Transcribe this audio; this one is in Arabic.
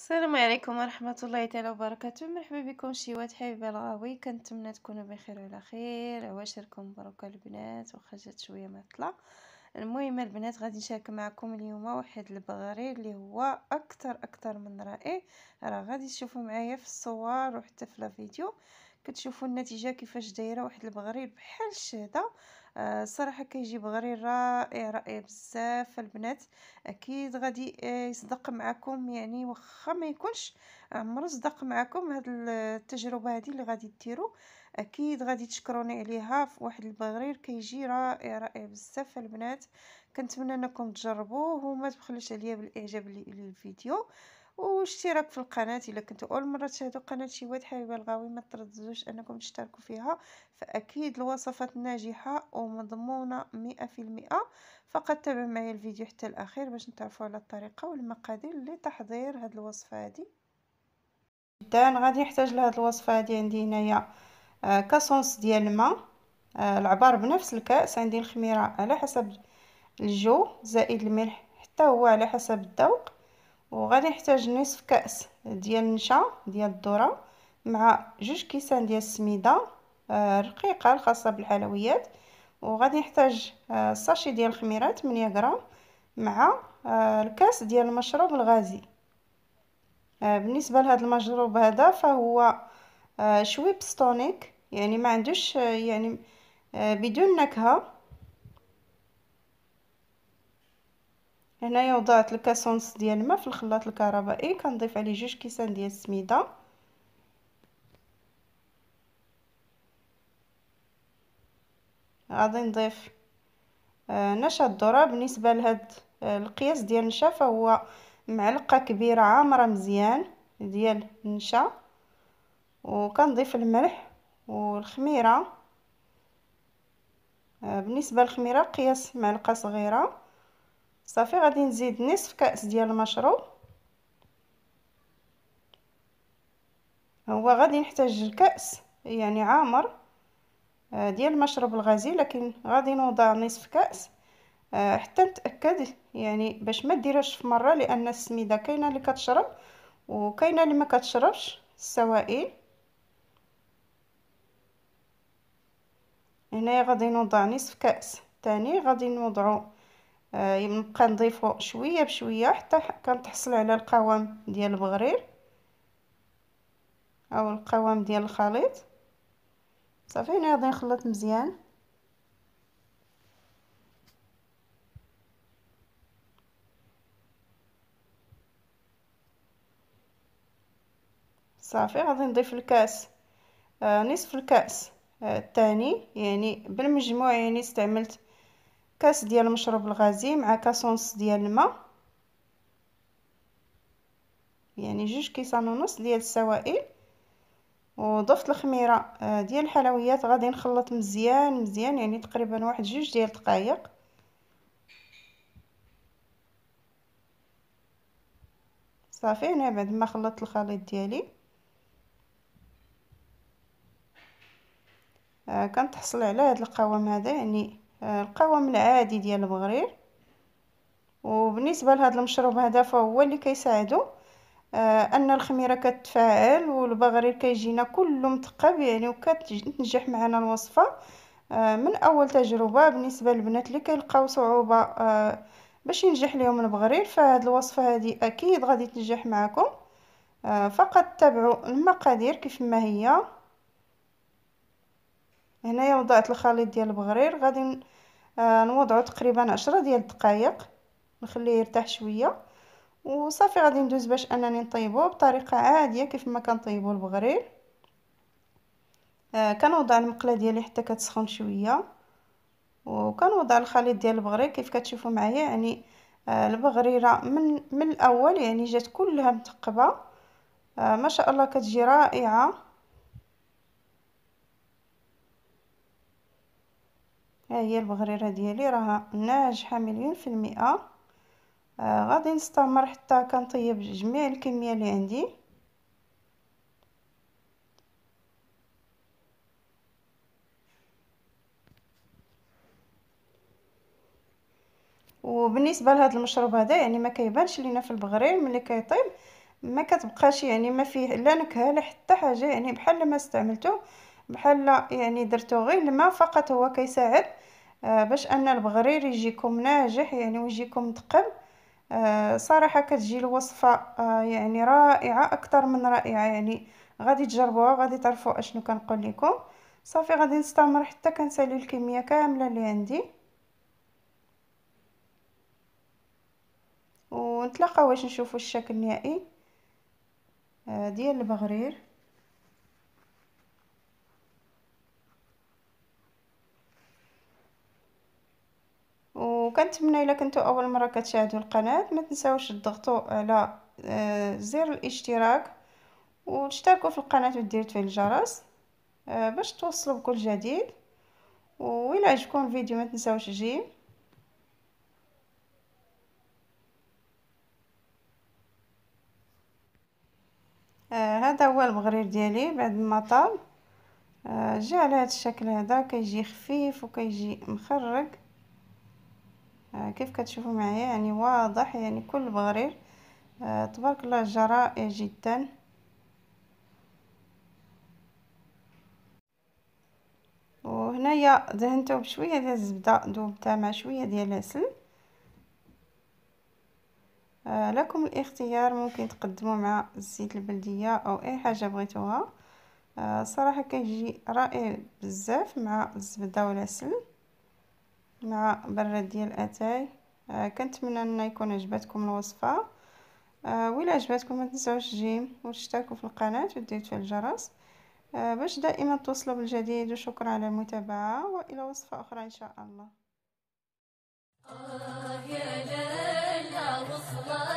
السلام عليكم ورحمة الله تعالى وبركاته مرحبا بكم شيوات حبيبة الغاوي كنتمنى تكونوا بخير وعلى خير عواشركم مبروكة البنات وخا جات شوية معطلة المهم البنات غادي نشارك معكم اليوم واحد البغري اللي هو اكثر اكثر من رائع راه غادي تشوفوا معايا في الصور وحتى في الفيديو كتشوفوا النتيجه كيفاش دايره واحد البغرير بحال الشهده الصراحه آه، كيجيب غرير رائع إيه، رائع بزاف البنات اكيد غادي آه، يصدق معكم يعني واخا ما يكونش عمرو صدق معكم هاد التجربه هذه اللي غادي ديرو اكيد غادي تشكروني عليها في واحد البغرير كيجي رائع رائع بزاف البنات كنتمنى انكم تجربوه وما تبخلوش عليا بالاعجاب للفيديو واشتراك في القناه الا كنتو اول مره تشاهدوا قناه شي واد حبيبه الغاوي ما ترددوش انكم تشتركوا فيها فاكيد الوصفات ناجحه ومضمونه مئة في المئة فقط تابع معي الفيديو حتى الاخير باش نتعرفوا على الطريقه والمقادير لتحضير هاد الوصفه هذه مبدئيا غادي نحتاج لهاد الوصفه هذه عندي هنايا آه، كاسونس ديال الماء آه، العبار بنفس الكاس عندي الخميره على حسب الجو زائد الملح حتى هو على حسب الذوق وغادي نحتاج نصف كاس ديال النشا ديال الذره مع جوج كيسان ديال السميده آه، رقيقه الخاصه بالحلويات وغادي نحتاج آه، ساشي ديال الخميره 8 غرام مع آه، الكاس ديال المشروب الغازي بالنسبه لهذا المشروب هذا فهو شوي بستونيك يعني ما عندوش يعني بدون نكهه هنايا وضعت الكاسونس ديال الماء في الخلاط الكهربائي كنضيف عليه جوج كيسان ديال السميده غادي نضيف آه، نشا الذره بالنسبه لهاد آه، القياس ديال النشا فهو معلقه كبيره عامره مزيان ديال النشا وكنضيف الملح والخميره آه، بالنسبه للخميره قياس معلقه صغيره صافي غادي نزيد نصف كأس ديال المشروب هو غادي نحتاج الكأس يعني عامر آه، ديال المشروب الغازي لكن غادي نوضع نصف كأس آه، حتى نتاكد يعني باش ما ديرهاش في مره لان السميده كاينه اللي كتشرب وكاينه اللي ما كتشربش السوائل هنايا غادي نوضع نصف كاس تاني غادي نوضعو نبقى آه، نضيفو شويه بشويه حتى كنتحصل على القوام ديال البغرير او القوام ديال الخليط صافي هنا غادي نخلط مزيان صافي غادي نضيف الكاس آه نصف الكاس الثاني آه يعني بالمجموع يعني استعملت كاس ديال المشروب الغازي مع كاس ونص ديال الماء يعني جوج كيسان ونص ديال السوائل وضفت الخميره آه، ديال الحلويات غادي نخلط مزيان مزيان يعني تقريبا واحد جوج ديال الدقائق صافي هنا بعد ما خلطت الخليط ديالي آه كنتحصل على هذا القوام هذا يعني القوام آه، العادي ديال المغرير وبالنسبه لهذا المشروب هذا فهو اللي كيساعدو آه، ان الخميره كتفاعل والبغرير كيجينا كله متقب يعني وكتنجح معنا الوصفه آه، من اول تجربه بالنسبه للبنات اللي كيلقاو صعوبه باش ينجح لهم البغرير فهاد الوصفه هذه اكيد غادي تنجح معكم فقط تابعوا المقادير كيف ما هي هنايا وضعت الخليط ديال البغرير غادي آه نوضعو تقريبا عشرة ديال الدقائق نخليه يرتاح شويه وصافي غادي ندوز باش انني نطيبو بطريقه عاديه كيف ما كنطيبو البغرير آه كنوضع المقله ديالي حتى كتسخن شويه وكنوضع الخليط ديال البغرير كيف كتشوفوا معايا يعني آه، البغريره من من الاول يعني جات كلها متقبه آه ما شاء الله كتجي رائعه ها هي البغريره ديالي راها ناجحه مليون في المئه آه غادي نستمر حتى كنطيب جميع الكميه اللي عندي وبالنسبه لهذا المشروب هذا يعني ما كيبانش لينا في البغرير ملي كيطيب ما كتبقاش يعني ما فيه لا نكهه لا حتى حاجه يعني بحال ما استعملته بحال يعني درتو غير الماء فقط هو كيساعد آه، باش ان البغرير يجيكم ناجح يعني ويجيكم تقل آه، صراحه كتجي الوصفه آه، يعني رائعه اكثر من رائعه يعني غادي تجربوها غادي تعرفوا اشنو كنقول لكم صافي غادي نستمر حتى كنسالي الكميه كامله اللي عندي ونتلاقاو واش نشوفوا الشكل النهائي ديال البغرير وكنتمنى الا كنتو اول مره كتشاهدوا القناه ما تنساوش تضغطوا على آه، زر الاشتراك وتشتركوا في القناه وديروا تفعيل الجرس آه، باش توصلوا بكل جديد وإلا عجبكم الفيديو ما تنساوش جيم آه هذا هو المغرير ديالي بعد ما طاب آه جا على هذا الشكل هذا كيجي خفيف وكيجي مخرج آه، كيف كتشوفوا معايا يعني واضح يعني كل بغرير آه، تبارك الله جرائع جدا وهنايا دهنتو بشويه ديال الزبده ذوبتها مع شويه ديال العسل آه، لكم الاختيار ممكن تقدموا مع الزيت البلديه او اي حاجه بغيتوها صراحه كيجي رائع بزاف مع الزبده والعسل مع براد ديال اتاي آه كنتمنى ان يكون عجبتكم الوصفه آه ولا عجبتكم ما تنساوش جيم وتشتركوا في القناه وتديروا الجرس آه باش دائما توصلوا بالجديد وشكرا على المتابعه والى وصفه اخرى ان شاء الله آه يا لالا وصلت